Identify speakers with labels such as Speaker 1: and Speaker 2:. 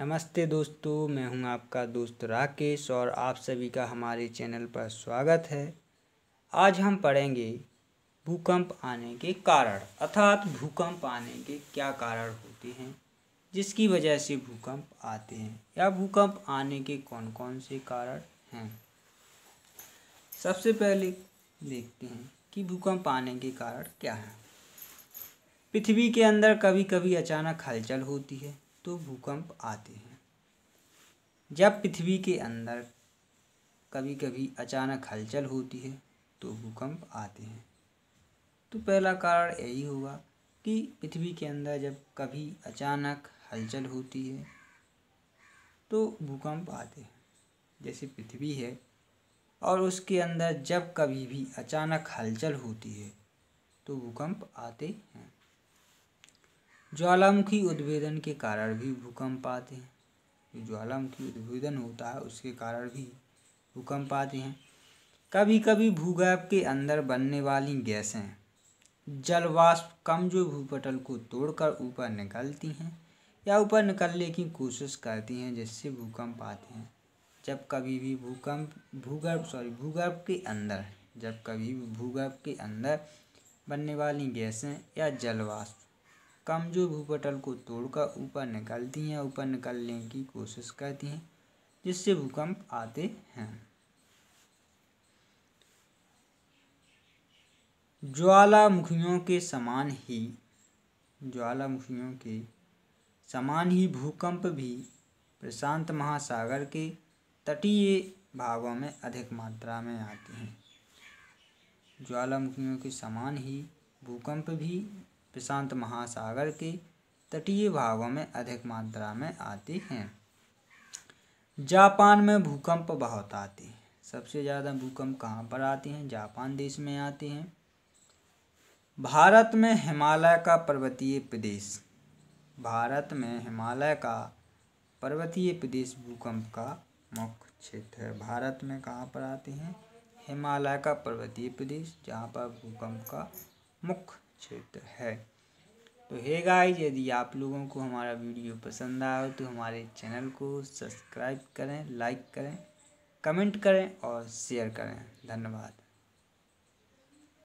Speaker 1: नमस्ते दोस्तों मैं हूं आपका दोस्त राकेश और आप सभी का हमारे चैनल पर स्वागत है आज हम पढ़ेंगे भूकंप आने के कारण अर्थात भूकंप आने के क्या कारण होते हैं जिसकी वजह से भूकंप आते हैं या भूकंप आने के कौन कौन से कारण हैं सबसे पहले देखते हैं कि भूकंप आने के कारण क्या हैं पृथ्वी के अंदर कभी कभी अचानक हलचल होती है तो भूकंप आते हैं जब पृथ्वी के अंदर कभी कभी अचानक हलचल होती है तो भूकंप आते हैं तो पहला कारण यही होगा कि पृथ्वी के अंदर जब कभी अचानक हलचल होती है तो भूकंप आते हैं जैसे पृथ्वी है और उसके अंदर जब कभी भी अचानक हलचल होती है तो भूकंप आते हैं ज्वालामुखी उद्भेदन के कारण भी भूकंप आते हैं जो ज्वालामुखी उद्भेदन होता है उसके कारण भी भूकंप आते हैं कभी कभी भूगर्भ के अंदर बनने वाली गैसें जलवाष्प कम जो भूपटल को तोड़कर ऊपर निकलती हैं या ऊपर निकलने की कोशिश करती हैं जिससे भूकंप आते हैं जब कभी भी भूकंप भूगर्भ सॉरी भूगर्भ के अंदर जब कभी भी भूगर्भ के अंदर बनने वाली गैसें या जलवाष्प कमजोर भूपटल को तोड़कर ऊपर निकलती हैं ऊपर निकलने की कोशिश करती हैं जिससे भूकंप आते हैं ज्वालामुखियों के समान ही ज्वालामुखियों के समान ही भूकंप भी प्रशांत महासागर के तटीय भागों में अधिक मात्रा में आते हैं ज्वालामुखियों के समान ही भूकंप भी प्रशांत महासागर की तटीय भागों में अधिक मात्रा में आती हैं जापान में भूकंप बहुत आते हैं सबसे ज़्यादा भूकंप कहाँ पर आते हैं जापान देश में आते हैं भारत में हिमालय का पर्वतीय प्रदेश भारत में हिमालय का पर्वतीय प्रदेश भूकंप का मुख्य क्षेत्र है भारत में कहाँ पर आते हैं हिमालय का पर्वतीय प्रदेश जहाँ पर भूकंप का मुख्य क्षेत्र है तो हे गाइस यदि आप लोगों को हमारा वीडियो पसंद आया हो तो हमारे चैनल को सब्सक्राइब करें लाइक करें कमेंट करें और शेयर करें धन्यवाद